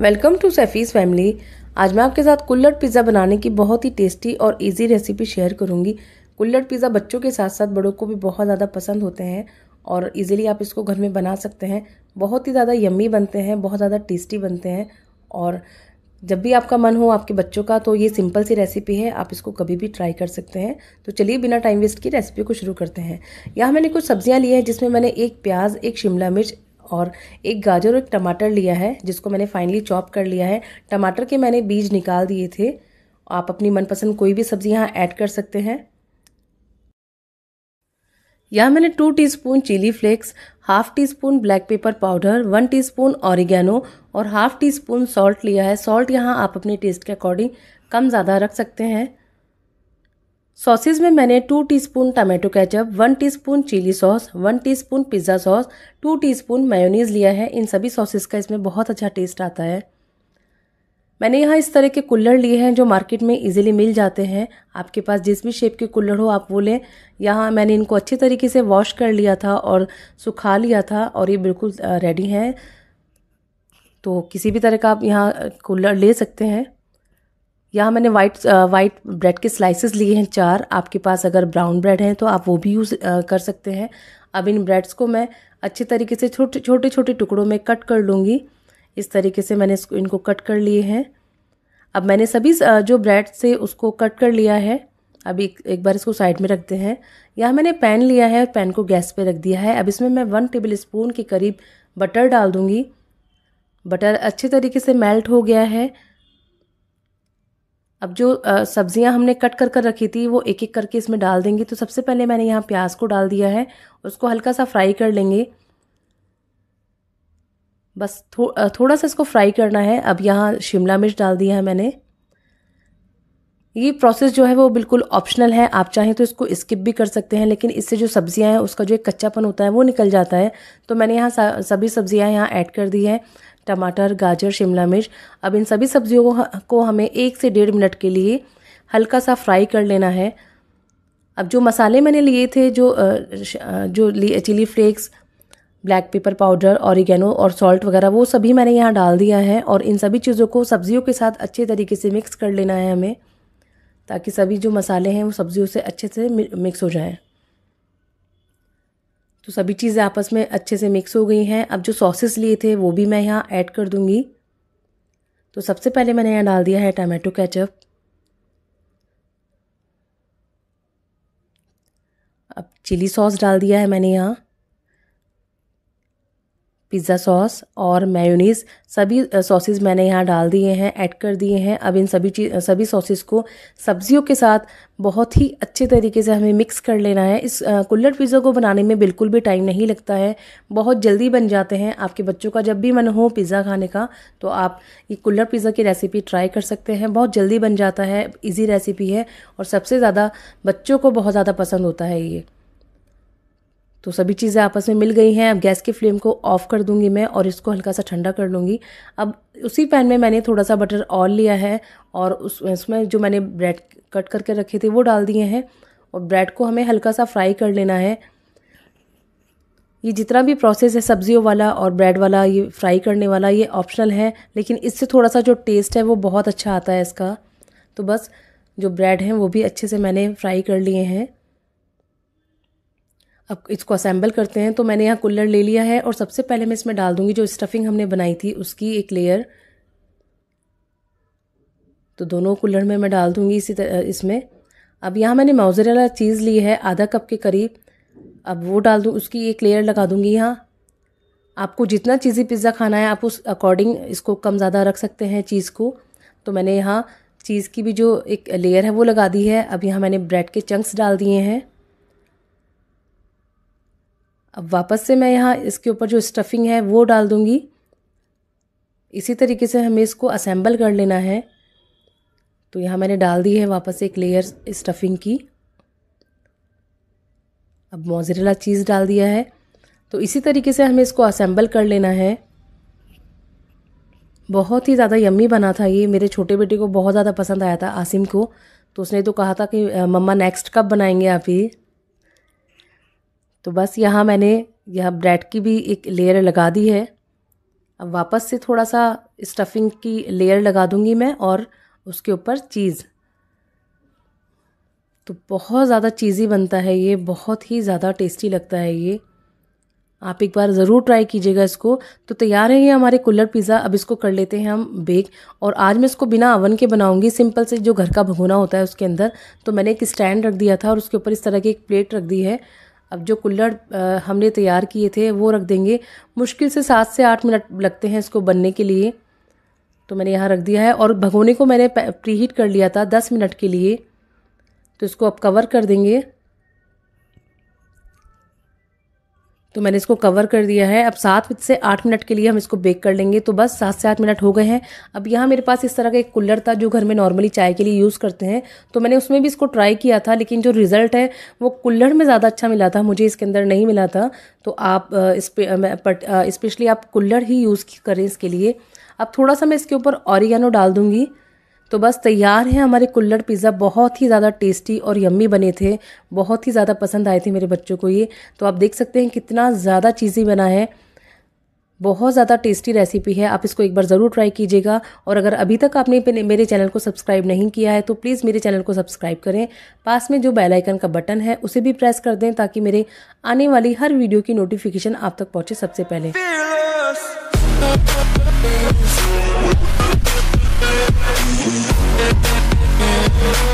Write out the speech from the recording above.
welcome to सैफीज़ family आज मैं आपके साथ कुल्लड़ पिज़्ज़ा बनाने की बहुत ही टेस्टी और इजी रेसिपी शेयर करूंगी कुल्लड़ पिज़्ज़ा बच्चों के साथ साथ बड़ों को भी बहुत ज़्यादा पसंद होते हैं और इजीली आप इसको घर में बना सकते हैं बहुत ही ज़्यादा यम्मी बनते हैं बहुत ज़्यादा टेस्टी बनते हैं और जब भी आपका मन हो आपके बच्चों का तो ये सिंपल सी रेसिपी है आप इसको कभी भी ट्राई कर सकते हैं तो चलिए बिना टाइम वेस्ट की रेसिपी को शुरू करते हैं यहाँ मैंने कुछ सब्जियाँ ली हैं जिसमें मैंने एक प्याज एक शिमला मिर्च और एक गाजर और एक टमाटर लिया है जिसको मैंने फाइनली चॉप कर लिया है टमाटर के मैंने बीज निकाल दिए थे आप अपनी मनपसंद कोई भी सब्ज़ी यहाँ ऐड कर सकते हैं यहाँ मैंने two teaspoon chilli flakes half teaspoon black pepper powder one teaspoon oregano और हाफ टी स्पून सॉल्ट लिया है सॉल्ट यहाँ आप अपने टेस्ट के अकॉर्डिंग कम ज़्यादा रख सकते हैं सॉसेज में मैंने two teaspoon tomato ketchup one teaspoon chilli sauce one teaspoon pizza sauce two teaspoon mayonnaise लिया है इन सभी सॉसेज का इसमें बहुत अच्छा टेस्ट आता है मैंने यहाँ इस तरह के कुल्लर लिए हैं जो मार्केट में इजीली मिल जाते हैं आपके पास जिस भी शेप के कुल्लर हो आप वो लें यहाँ मैंने इनको अच्छी तरीके से वॉश कर लिया था और सुखा लिया था और ये बिल्कुल रेडी हैं तो किसी भी तरह का आप यहाँ कूलर ले सकते हैं यहाँ मैंने वाइट वाइट ब्रेड के स्लाइसेस लिए हैं चार आपके पास अगर ब्राउन ब्रेड हैं तो आप वो भी यूज़ uh, कर सकते हैं अब इन ब्रेड्स को मैं अच्छे तरीके से छोटे छोटे छोटे टुकड़ों में कट कर लूँगी इस तरीके से मैंने इसको इनको कट कर लिए हैं अब मैंने सभी uh, जो ब्रेड से उसको कट कर लिया है अब एक एक बार इसको साइड में रखते हैं यहाँ मैंने पैन लिया है पैन को गैस पे रख दिया है अब इसमें मैं वन टेबल स्पून के करीब बटर डाल दूँगी बटर अच्छे तरीके से मेल्ट हो गया है अब जो सब्जियां हमने कट कर कर रखी थी वो एक एक करके इसमें डाल देंगे तो सबसे पहले मैंने यहाँ प्याज को डाल दिया है उसको हल्का सा फ्राई कर लेंगे बस थो, थोड़ा सा इसको फ्राई करना है अब यहाँ शिमला मिर्च डाल दिया है मैंने ये प्रोसेस जो है वो बिल्कुल ऑप्शनल है आप चाहें तो इसको स्किप भी कर सकते हैं लेकिन इससे जो सब्जियां हैं उसका जो एक कच्चापन होता है वो निकल जाता है तो मैंने यहाँ सभी सब्जियां यहाँ ऐड कर दी हैं टमाटर गाजर शिमला मिर्च अब इन सभी सब्जियों को हमें एक से डेढ़ मिनट के लिए हल्का सा फ्राई कर लेना है अब जो मसाले मैंने लिए थे जो जो chilli flakes black pepper powder oregano और सॉल्ट वगैरह वो सभी मैंने यहाँ डाल दिया है और इन सभी चीज़ों को सब्जियों के साथ अच्छे तरीके से मिक्स कर लेना है हमें ताकि सभी जो मसाले हैं वो सब्जियों से अच्छे से मिक्स हो जाएँ तो सभी चीज़ें आपस में अच्छे से मिक्स हो गई हैं अब जो सॉसेस लिए थे वो भी मैं यहाँ ऐड कर दूँगी तो सबसे पहले मैंने यहाँ डाल दिया है टमाटो कैचअप अब चिली सॉस डाल दिया है मैंने यहाँ पिज़्ज़ा सॉस और मेयोनीज़ सभी सॉसेज मैंने यहाँ डाल दिए हैं ऐड कर दिए हैं अब इन सभी चीज सभी सॉसेज को सब्जियों के साथ बहुत ही अच्छे तरीके से हमें मिक्स कर लेना है इस कुल्लड़ पिज़्ज़ा को बनाने में बिल्कुल भी टाइम नहीं लगता है बहुत जल्दी बन जाते हैं आपके बच्चों का जब भी मन हो पिज़्ज़ा खाने का तो आप ये कुल्लड़ पिज़्ज़ा की रेसिपी ट्राई कर सकते हैं बहुत जल्दी बन जाता है ईजी रेसिपी है और सबसे ज़्यादा बच्चों को बहुत ज़्यादा पसंद होता है ये तो सभी चीज़ें आपस में मिल गई हैं अब गैस की फ्लेम को ऑफ़ कर दूंगी मैं और इसको हल्का सा ठंडा कर लूँगी अब उसी पैन में मैंने थोड़ा सा बटर और लिया है और उस उसमें जो मैंने ब्रेड कट करके रखे थे वो डाल दिए हैं और ब्रेड को हमें हल्का सा फ्राई कर लेना है ये जितना भी प्रोसेस है सब्जियों वाला और ब्रेड वाला ये फ्राई करने वाला ये ऑप्शनल है लेकिन इससे थोड़ा सा जो टेस्ट है वो बहुत अच्छा आता है इसका तो बस जो ब्रेड हैं वो भी अच्छे से मैंने फ्राई कर लिए हैं अब इसको असेंबल करते हैं तो मैंने यहाँ कुल्लर ले लिया है और सबसे पहले मैं इसमें डाल दूंगी जो स्टफिंग हमने बनाई थी उसकी एक लेयर तो दोनों कुल्लर में मैं डाल दूंगी इसी इसमें अब यहाँ मैंने मोजरेला चीज़ ली है आधा कप के करीब अब वो डाल दूँ उसकी एक लेयर लगा दूँगी यहाँ आपको जितना चीज़ी पिज़्ज़ा खाना है आप उस अकॉर्डिंग इसको कम ज़्यादा रख सकते हैं चीज़ को तो मैंने यहाँ चीज़ की भी जो एक लेयर है वो लगा दी है अब यहाँ मैंने ब्रेड के चंक्स डाल दिए हैं अब वापस से मैं यहाँ इसके ऊपर जो स्टफिंग है वो डाल दूँगी इसी तरीके से हमें इसको असेंबल कर लेना है तो यहाँ मैंने डाल दी है वापस एक लेयर स्टफिंग की अब मोजरेला चीज़ डाल दिया है तो इसी तरीके से हमें इसको असेंबल कर लेना है बहुत ही ज़्यादा यम्मी बना था ये मेरे छोटे बेटे को बहुत ज़्यादा पसंद आया था आसिम को तो उसने तो कहा था कि मम्मा नेक्स्ट कब बनाएंगे आप ये तो बस यहाँ मैंने यह ब्रेड की भी एक लेयर लगा दी है अब वापस से थोड़ा सा स्टफिंग की लेयर लगा दूँगी मैं और उसके ऊपर चीज़ तो बहुत ज़्यादा चीज़ी बनता है ये बहुत ही ज़्यादा टेस्टी लगता है ये आप एक बार ज़रूर ट्राई कीजिएगा इसको तो तैयार है ये हमारे कुल्लर पिज़्ज़ा अब इसको कर लेते हैं हम बेक और आज मैं इसको बिना अवन के बनाऊंगी सिंपल से जो घर का भगोना होता है उसके अंदर तो मैंने एक स्टैंड रख दिया था और उसके ऊपर इस तरह की एक प्लेट रख दी है अब जो कुल्लड़ हमने तैयार किए थे वो रख देंगे मुश्किल से सात से आठ मिनट लगते हैं इसको बनने के लिए तो मैंने यहाँ रख दिया है और भगोने को मैंने प्री हीट कर लिया था दस मिनट के लिए तो इसको अब कवर कर देंगे तो मैंने इसको कवर कर दिया है अब सात से आठ मिनट के लिए हम इसको बेक कर लेंगे तो बस सात से आठ मिनट हो गए हैं अब यहाँ मेरे पास इस तरह का एक कुल्लर था जो घर में नॉर्मली चाय के लिए यूज़ करते हैं तो मैंने उसमें भी इसको ट्राई किया था लेकिन जो रिज़ल्ट है वो कुल्लड़ में ज़्यादा अच्छा मिला था मुझे इसके अंदर नहीं मिला था तो आप स्पेशली आप कुल्लड़ ही यूज़ करें इसके लिए अब थोड़ा सा मैं इसके ऊपर ऑरिगेनो डाल दूँगी तो बस तैयार है हमारे कुल्लड़ पिज़्ज़ा बहुत ही ज़्यादा टेस्टी और यम्मी बने थे बहुत ही ज़्यादा पसंद आए थे मेरे बच्चों को ये तो आप देख सकते हैं कितना ज़्यादा चीज़ी बना है बहुत ज़्यादा टेस्टी रेसिपी है आप इसको एक बार ज़रूर ट्राई कीजिएगा और अगर अभी तक आपने मेरे चैनल को सब्सक्राइब नहीं किया है तो प्लीज़ मेरे चैनल को सब्सक्राइब करें पास में जो बेल आइकन का बटन है उसे भी प्रेस कर दें ताकि मेरे आने वाली हर वीडियो की नोटिफिकेशन आप तक पहुंचे सबसे पहले Música